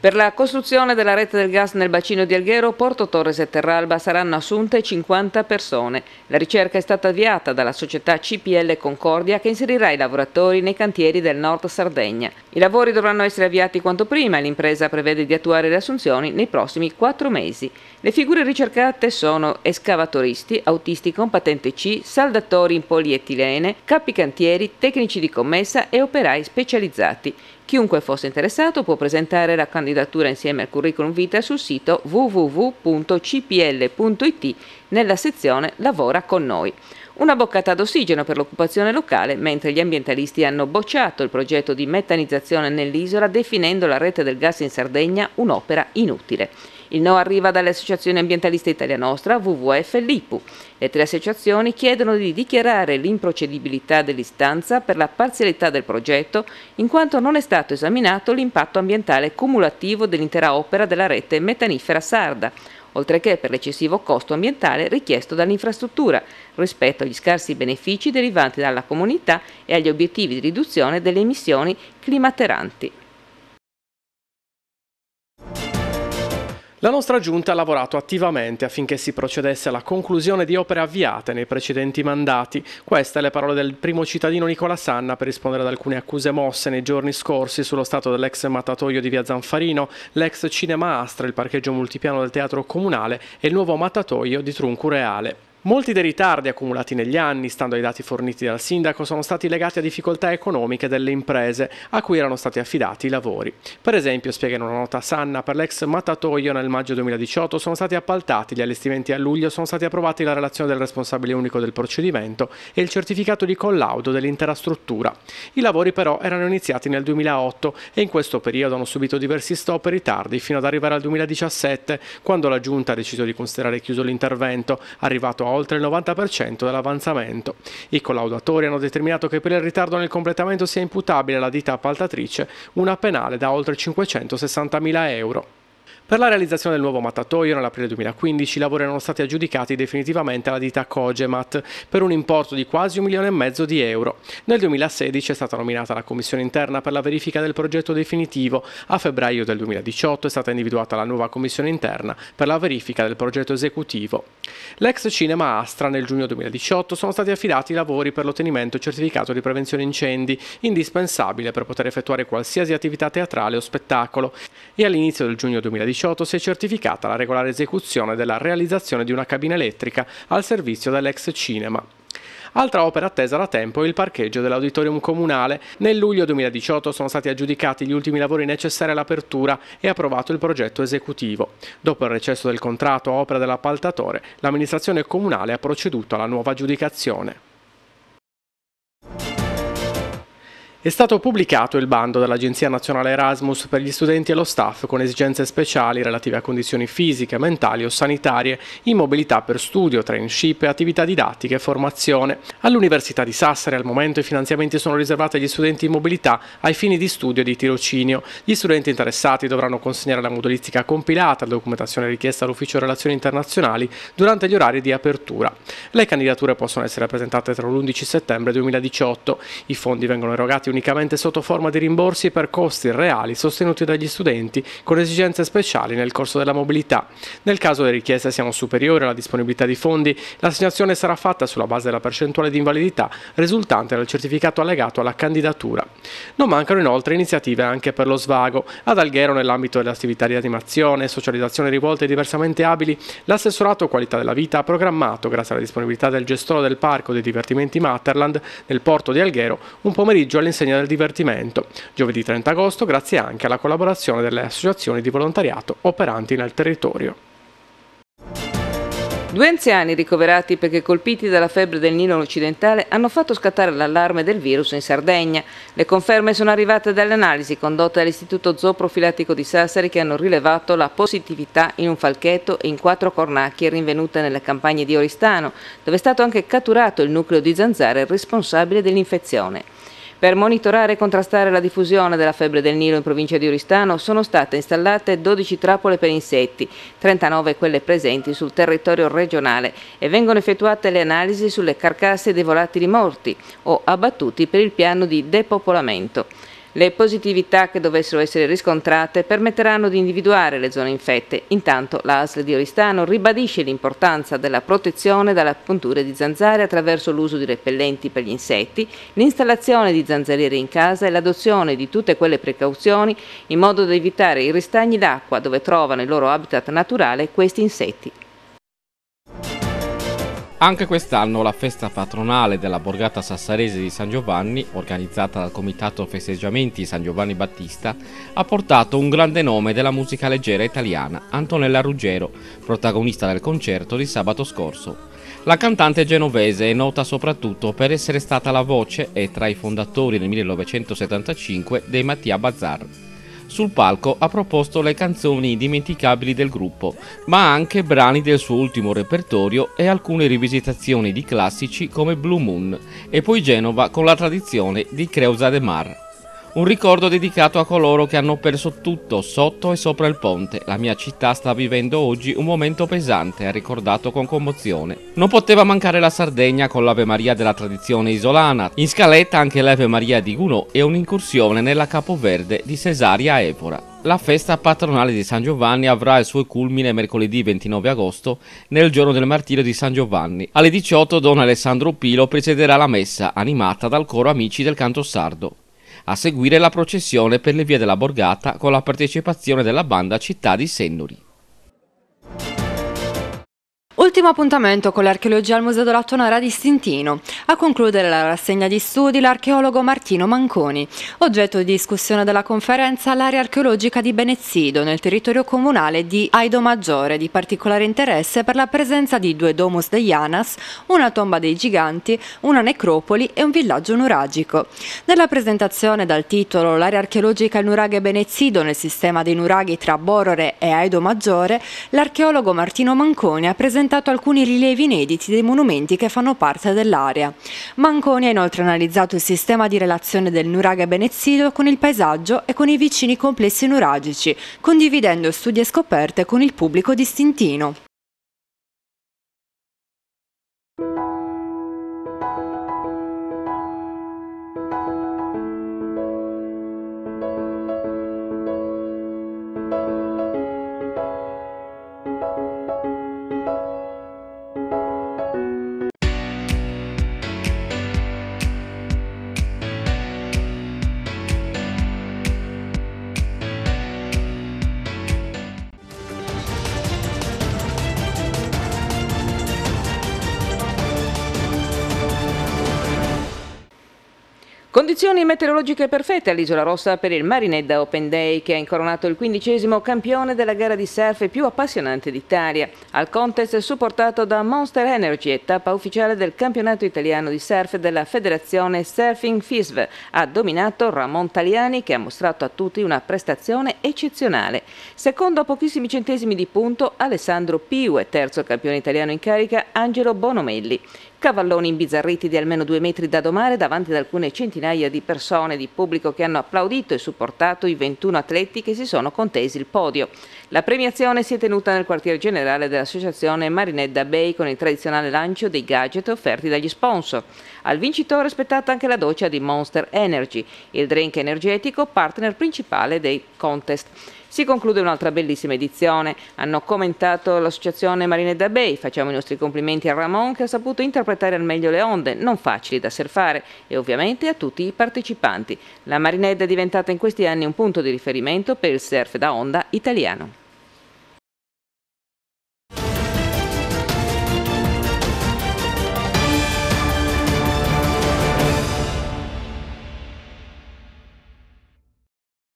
Per la costruzione della rete del gas nel bacino di Alghero, Porto Torres e Terralba saranno assunte 50 persone. La ricerca è stata avviata dalla società CPL Concordia che inserirà i lavoratori nei cantieri del Nord Sardegna. I lavori dovranno essere avviati quanto prima e l'impresa prevede di attuare le assunzioni nei prossimi quattro mesi. Le figure ricercate sono escavatoristi, autisti con patente C, saldatori in polietilene, capi cantieri, tecnici di commessa e operai specializzati. Chiunque fosse interessato può presentare la candidatura insieme al curriculum vitae sul sito www.cpl.it nella sezione Lavora con noi. Una boccata d'ossigeno per l'occupazione locale, mentre gli ambientalisti hanno bocciato il progetto di metanizzazione nell'isola definendo la rete del gas in Sardegna un'opera inutile. Il no arriva dalle associazioni ambientaliste Italia Nostra, WWF e l'IPU. Le tre associazioni chiedono di dichiarare l'improcedibilità dell'istanza per la parzialità del progetto, in quanto non è stato esaminato l'impatto ambientale cumulativo dell'intera opera della rete metanifera sarda, oltre che per l'eccessivo costo ambientale richiesto dall'infrastruttura, rispetto agli scarsi benefici derivanti dalla comunità e agli obiettivi di riduzione delle emissioni climateranti. La nostra giunta ha lavorato attivamente affinché si procedesse alla conclusione di opere avviate nei precedenti mandati. Queste le parole del primo cittadino Nicola Sanna per rispondere ad alcune accuse mosse nei giorni scorsi sullo stato dell'ex mattatoio di via Zanfarino, l'ex cinema Astra, il parcheggio multipiano del teatro comunale e il nuovo mattatoio di Truncureale. Molti dei ritardi accumulati negli anni, stando ai dati forniti dal sindaco, sono stati legati a difficoltà economiche delle imprese a cui erano stati affidati i lavori. Per esempio, spiega in una nota Sanna, per l'ex mattatoio nel maggio 2018 sono stati appaltati gli allestimenti a luglio, sono stati approvati la relazione del responsabile unico del procedimento e il certificato di collaudo dell'intera struttura. I lavori però erano iniziati nel 2008 e in questo periodo hanno subito diversi stop e ritardi fino ad arrivare al 2017, quando la Giunta ha deciso di considerare chiuso l'intervento, arrivato a oltre il 90% dell'avanzamento. I collaudatori hanno determinato che per il ritardo nel completamento sia imputabile alla ditta appaltatrice una penale da oltre 560.000 euro. Per la realizzazione del nuovo mattatoio nell'aprile 2015 i lavori erano stati aggiudicati definitivamente alla ditta Cogemat per un importo di quasi un milione e mezzo di euro. Nel 2016 è stata nominata la commissione interna per la verifica del progetto definitivo. A febbraio del 2018 è stata individuata la nuova commissione interna per la verifica del progetto esecutivo. L'ex cinema Astra nel giugno 2018 sono stati affidati i lavori per l'ottenimento certificato di prevenzione incendi, indispensabile per poter effettuare qualsiasi attività teatrale o spettacolo. E all'inizio del giugno 2018 2018 si è certificata la regolare esecuzione della realizzazione di una cabina elettrica al servizio dell'ex cinema. Altra opera attesa da tempo è il parcheggio dell'auditorium comunale. Nel luglio 2018 sono stati aggiudicati gli ultimi lavori necessari all'apertura e approvato il progetto esecutivo. Dopo il recesso del contratto a opera dell'appaltatore, l'amministrazione comunale ha proceduto alla nuova aggiudicazione. È stato pubblicato il bando dall'Agenzia Nazionale Erasmus per gli studenti e lo staff con esigenze speciali relative a condizioni fisiche, mentali o sanitarie, in mobilità per studio, trainship, e attività didattiche e formazione. All'Università di Sassari al momento i finanziamenti sono riservati agli studenti in mobilità ai fini di studio e di tirocinio. Gli studenti interessati dovranno consegnare la modulistica compilata, la documentazione richiesta all'Ufficio Relazioni Internazionali durante gli orari di apertura. Le candidature possono essere presentate tra l'11 settembre 2018. I fondi vengono erogati unicamente sotto forma di rimborsi per costi reali sostenuti dagli studenti con esigenze speciali nel corso della mobilità. Nel caso le richieste siano superiori alla disponibilità di fondi, l'assegnazione sarà fatta sulla base della percentuale di invalidità risultante dal certificato allegato alla candidatura. Non mancano inoltre iniziative anche per lo svago. Ad Alghero, nell'ambito delle attività di animazione e socializzazione rivolte ai diversamente abili, l'assessorato qualità della vita ha programmato, grazie alla disponibilità del gestore del parco dei divertimenti Matterland nel porto di Alghero, un pomeriggio all'insegnamento all'insegna del divertimento. Giovedì 30 agosto grazie anche alla collaborazione delle associazioni di volontariato operanti nel territorio. Due anziani ricoverati perché colpiti dalla febbre del Nilo occidentale hanno fatto scattare l'allarme del virus in Sardegna. Le conferme sono arrivate dalle analisi condotte dall'Istituto Zooprofilattico di Sassari che hanno rilevato la positività in un falchetto e in quattro cornacchie rinvenute nelle campagne di Oristano, dove è stato anche catturato il nucleo di zanzare responsabile dell'infezione. Per monitorare e contrastare la diffusione della febbre del Nilo in provincia di Oristano sono state installate 12 trappole per insetti, 39 quelle presenti sul territorio regionale e vengono effettuate le analisi sulle carcasse dei volatili morti o abbattuti per il piano di depopolamento. Le positività che dovessero essere riscontrate permetteranno di individuare le zone infette. Intanto l'ASL di Oristano ribadisce l'importanza della protezione dalla puntura di zanzare attraverso l'uso di repellenti per gli insetti, l'installazione di zanzariere in casa e l'adozione di tutte quelle precauzioni in modo da evitare i ristagni d'acqua dove trovano il loro habitat naturale questi insetti. Anche quest'anno la festa patronale della borgata sassarese di San Giovanni, organizzata dal Comitato Festeggiamenti San Giovanni Battista, ha portato un grande nome della musica leggera italiana, Antonella Ruggero, protagonista del concerto di sabato scorso. La cantante genovese è nota soprattutto per essere stata la voce e tra i fondatori nel 1975 dei Mattia Bazzar. Sul palco ha proposto le canzoni indimenticabili del gruppo, ma anche brani del suo ultimo repertorio e alcune rivisitazioni di classici come Blue Moon e poi Genova con la tradizione di Creusa de Mar. Un ricordo dedicato a coloro che hanno perso tutto sotto e sopra il ponte. La mia città sta vivendo oggi un momento pesante, ha ricordato con commozione. Non poteva mancare la Sardegna con l'Ave Maria della tradizione isolana. In scaletta anche l'Ave Maria di Gounod e un'incursione nella Capoverde di Cesaria Epora. La festa patronale di San Giovanni avrà il suo culmine mercoledì 29 agosto, nel giorno del martirio di San Giovanni. Alle 18 Don Alessandro Pilo presiederà la messa, animata dal coro Amici del Canto Sardo a seguire la processione per le vie della borgata con la partecipazione della banda Città di Sennuri. Ultimo appuntamento con l'archeologia al Museo della Tonara di Stintino. A concludere la rassegna di studi l'archeologo Martino Manconi, oggetto di discussione della conferenza l'area archeologica di Benezzido nel territorio comunale di Aido Maggiore, di particolare interesse per la presenza di due domus de Ianas, una tomba dei giganti, una necropoli e un villaggio nuragico. Nella presentazione dal titolo L'area archeologica Nuraghe Benezzido nel sistema dei nuraghi tra Borore e Aido Maggiore, l'archeologo Martino Manconi ha presentato alcuni rilievi inediti dei monumenti che fanno parte dell'area. Manconi ha inoltre analizzato il sistema di relazione del nuraghe Benezzido con il paesaggio e con i vicini complessi nuragici, condividendo studi e scoperte con il pubblico distintino. Condizioni meteorologiche perfette all'Isola Rossa per il Marinedda Open Day che ha incoronato il quindicesimo campione della gara di surf più appassionante d'Italia. Al contest supportato da Monster Energy, tappa ufficiale del campionato italiano di surf della federazione Surfing FISV, ha dominato Ramon Taliani che ha mostrato a tutti una prestazione eccezionale. Secondo a pochissimi centesimi di punto Alessandro Piu e terzo campione italiano in carica Angelo Bonomelli. Cavalloni imbizzarriti di almeno due metri da domare davanti ad alcune centinaia di persone di pubblico che hanno applaudito e supportato i 21 atleti che si sono contesi il podio. La premiazione si è tenuta nel quartier generale dell'associazione Marinetta Bay con il tradizionale lancio dei gadget offerti dagli sponsor. Al vincitore è spettata anche la doccia di Monster Energy, il drink energetico partner principale dei contest. Si conclude un'altra bellissima edizione. Hanno commentato l'associazione Marine da Bay. Facciamo i nostri complimenti a Ramon che ha saputo interpretare al meglio le onde, non facili da surfare, e ovviamente a tutti i partecipanti. La Marinetta è diventata in questi anni un punto di riferimento per il surf da onda italiano.